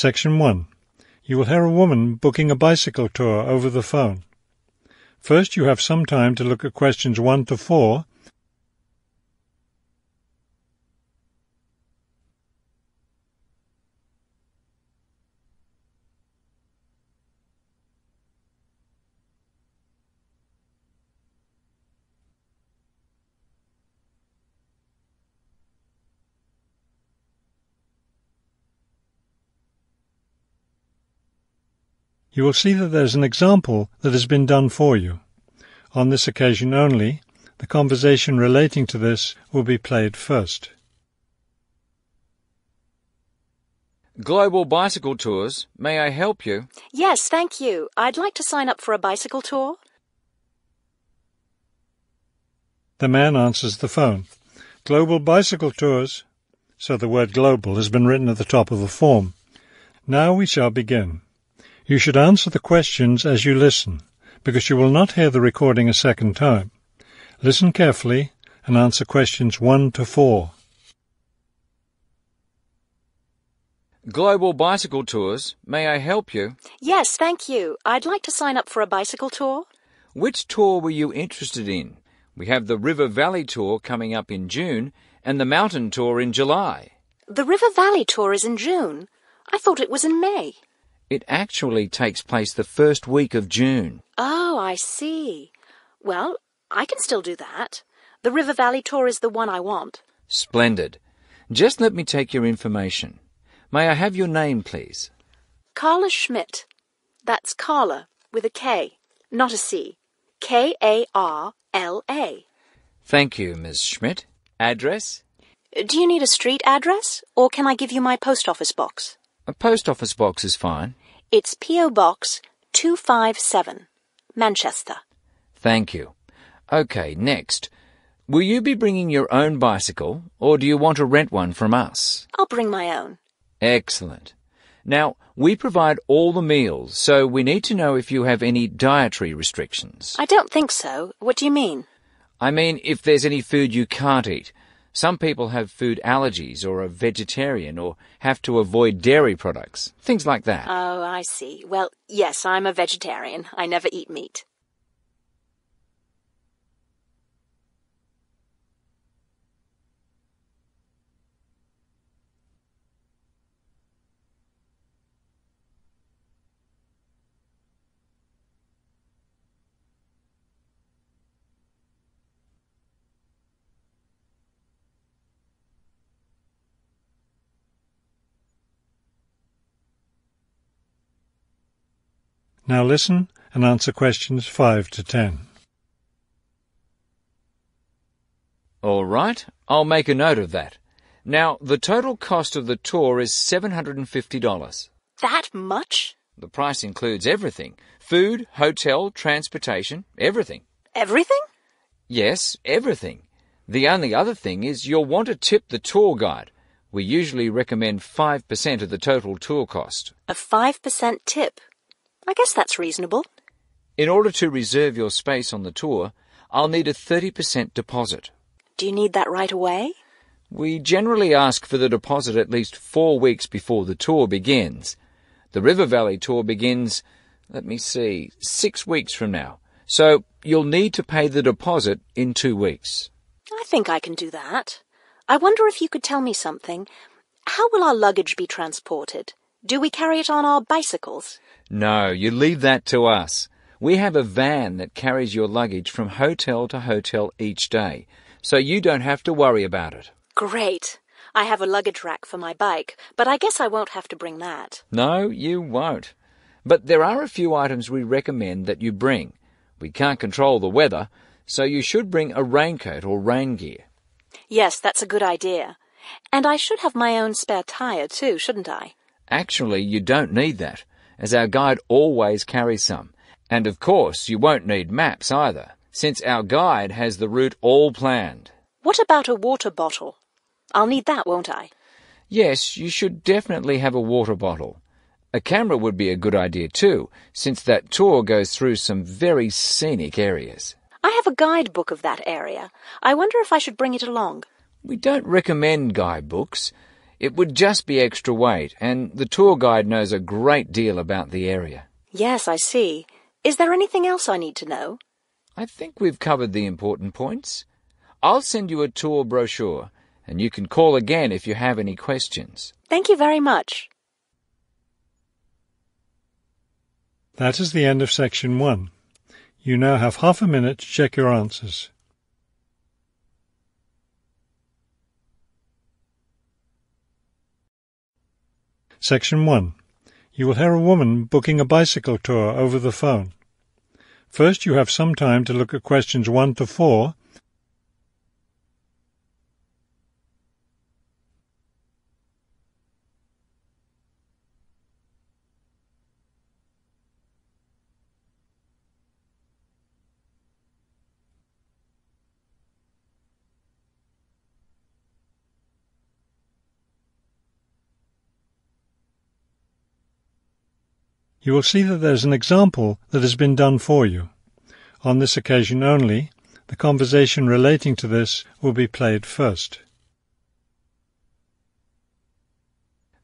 Section 1. You will hear a woman booking a bicycle tour over the phone. First, you have some time to look at questions 1 to 4 you will see that there is an example that has been done for you. On this occasion only, the conversation relating to this will be played first. Global Bicycle Tours, may I help you? Yes, thank you. I'd like to sign up for a bicycle tour. The man answers the phone. Global Bicycle Tours. So the word global has been written at the top of the form. Now we shall begin. You should answer the questions as you listen, because you will not hear the recording a second time. Listen carefully and answer questions 1 to 4. Global Bicycle Tours, may I help you? Yes, thank you. I'd like to sign up for a bicycle tour. Which tour were you interested in? We have the River Valley Tour coming up in June and the Mountain Tour in July. The River Valley Tour is in June. I thought it was in May. It actually takes place the first week of June. Oh, I see. Well, I can still do that. The River Valley tour is the one I want. Splendid. Just let me take your information. May I have your name, please? Carla Schmidt. That's Carla with a K, not a C. K A R L A. Thank you, Miss Schmidt. Address? Do you need a street address, or can I give you my post office box? A post office box is fine. It's P.O. Box 257, Manchester. Thank you. OK, next. Will you be bringing your own bicycle, or do you want to rent one from us? I'll bring my own. Excellent. Now, we provide all the meals, so we need to know if you have any dietary restrictions. I don't think so. What do you mean? I mean if there's any food you can't eat, some people have food allergies or are vegetarian or have to avoid dairy products, things like that. Oh, I see. Well, yes, I'm a vegetarian. I never eat meat. Now listen and answer questions 5 to 10. All right, I'll make a note of that. Now, the total cost of the tour is $750. That much? The price includes everything food, hotel, transportation, everything. Everything? Yes, everything. The only other thing is you'll want to tip the tour guide. We usually recommend 5% of the total tour cost. A 5% tip? I guess that's reasonable. In order to reserve your space on the tour, I'll need a 30% deposit. Do you need that right away? We generally ask for the deposit at least four weeks before the tour begins. The River Valley tour begins, let me see, six weeks from now. So you'll need to pay the deposit in two weeks. I think I can do that. I wonder if you could tell me something. How will our luggage be transported? Do we carry it on our bicycles? No, you leave that to us. We have a van that carries your luggage from hotel to hotel each day, so you don't have to worry about it. Great. I have a luggage rack for my bike, but I guess I won't have to bring that. No, you won't. But there are a few items we recommend that you bring. We can't control the weather, so you should bring a raincoat or rain gear. Yes, that's a good idea. And I should have my own spare tyre too, shouldn't I? Actually, you don't need that as our guide always carries some. And of course, you won't need maps either, since our guide has the route all planned. What about a water bottle? I'll need that, won't I? Yes, you should definitely have a water bottle. A camera would be a good idea too, since that tour goes through some very scenic areas. I have a guidebook of that area. I wonder if I should bring it along. We don't recommend guidebooks, it would just be extra weight, and the tour guide knows a great deal about the area. Yes, I see. Is there anything else I need to know? I think we've covered the important points. I'll send you a tour brochure, and you can call again if you have any questions. Thank you very much. That is the end of section one. You now have half a minute to check your answers. Section 1. You will hear a woman booking a bicycle tour over the phone. First, you have some time to look at questions 1 to 4 you will see that there is an example that has been done for you. On this occasion only, the conversation relating to this will be played first.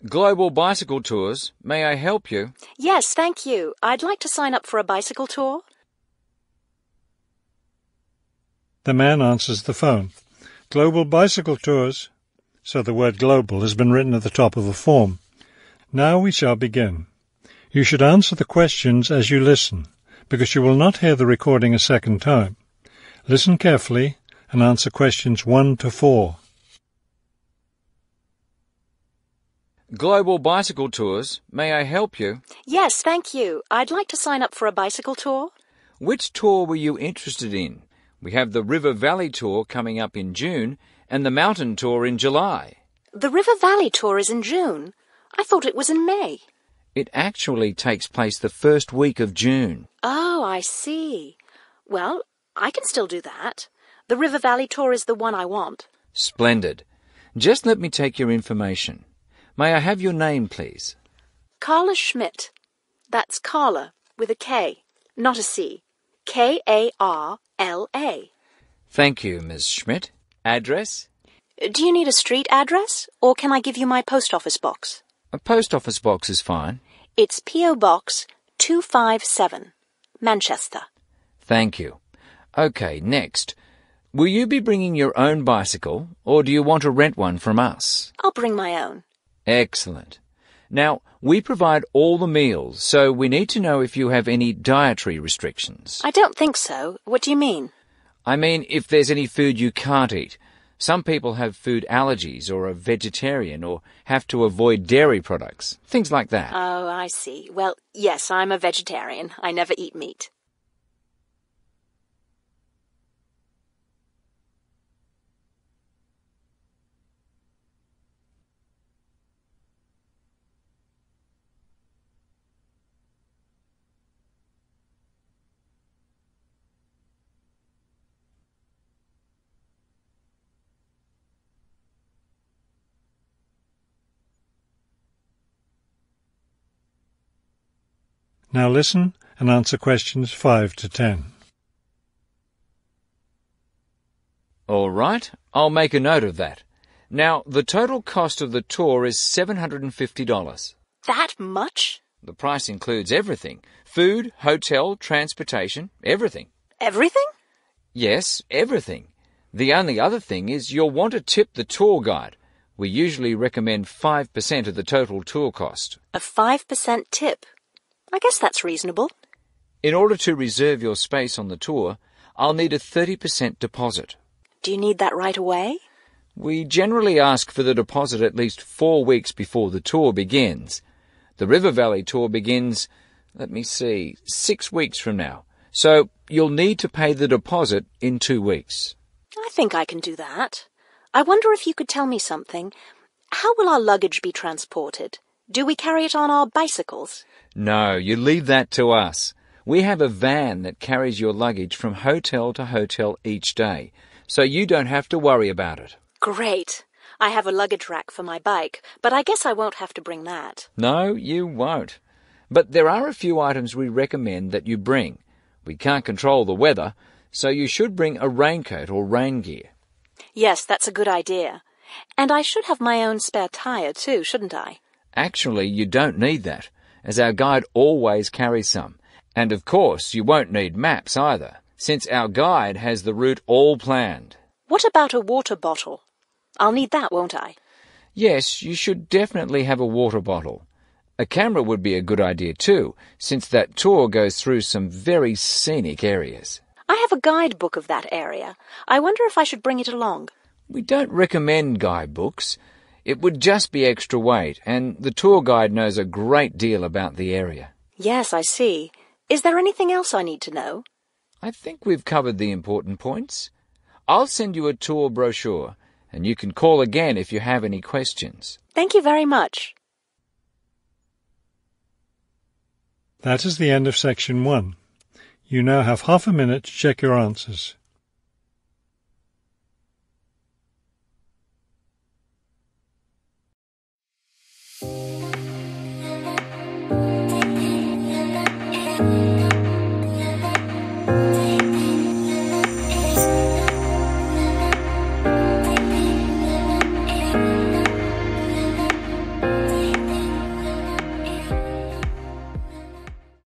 Global Bicycle Tours, may I help you? Yes, thank you. I'd like to sign up for a bicycle tour. The man answers the phone. Global Bicycle Tours. So the word global has been written at the top of the form. Now we shall begin. You should answer the questions as you listen, because you will not hear the recording a second time. Listen carefully and answer questions 1 to 4. Global Bicycle Tours, may I help you? Yes, thank you. I'd like to sign up for a bicycle tour. Which tour were you interested in? We have the River Valley Tour coming up in June and the Mountain Tour in July. The River Valley Tour is in June. I thought it was in May. It actually takes place the first week of June. Oh, I see. Well, I can still do that. The River Valley tour is the one I want. Splendid. Just let me take your information. May I have your name, please? Carla Schmidt. That's Carla with a K, not a C. K A R L A. Thank you, Miss Schmidt. Address? Do you need a street address, or can I give you my post office box? A post office box is fine. It's P.O. Box 257, Manchester. Thank you. OK, next. Will you be bringing your own bicycle, or do you want to rent one from us? I'll bring my own. Excellent. Now, we provide all the meals, so we need to know if you have any dietary restrictions. I don't think so. What do you mean? I mean if there's any food you can't eat, some people have food allergies or are vegetarian or have to avoid dairy products, things like that. Oh, I see. Well, yes, I'm a vegetarian. I never eat meat. Now listen and answer questions 5 to 10. All right, I'll make a note of that. Now, the total cost of the tour is $750. That much? The price includes everything. Food, hotel, transportation, everything. Everything? Yes, everything. The only other thing is you'll want to tip the tour guide. We usually recommend 5% of the total tour cost. A 5% tip? I guess that's reasonable. In order to reserve your space on the tour, I'll need a 30% deposit. Do you need that right away? We generally ask for the deposit at least four weeks before the tour begins. The River Valley tour begins, let me see, six weeks from now. So you'll need to pay the deposit in two weeks. I think I can do that. I wonder if you could tell me something. How will our luggage be transported? Do we carry it on our bicycles? No, you leave that to us. We have a van that carries your luggage from hotel to hotel each day, so you don't have to worry about it. Great. I have a luggage rack for my bike, but I guess I won't have to bring that. No, you won't. But there are a few items we recommend that you bring. We can't control the weather, so you should bring a raincoat or rain gear. Yes, that's a good idea. And I should have my own spare tyre too, shouldn't I? Actually, you don't need that as our guide always carries some. And of course, you won't need maps either, since our guide has the route all planned. What about a water bottle? I'll need that, won't I? Yes, you should definitely have a water bottle. A camera would be a good idea too, since that tour goes through some very scenic areas. I have a guidebook of that area. I wonder if I should bring it along. We don't recommend guidebooks, it would just be extra weight, and the tour guide knows a great deal about the area. Yes, I see. Is there anything else I need to know? I think we've covered the important points. I'll send you a tour brochure, and you can call again if you have any questions. Thank you very much. That is the end of section one. You now have half a minute to check your answers.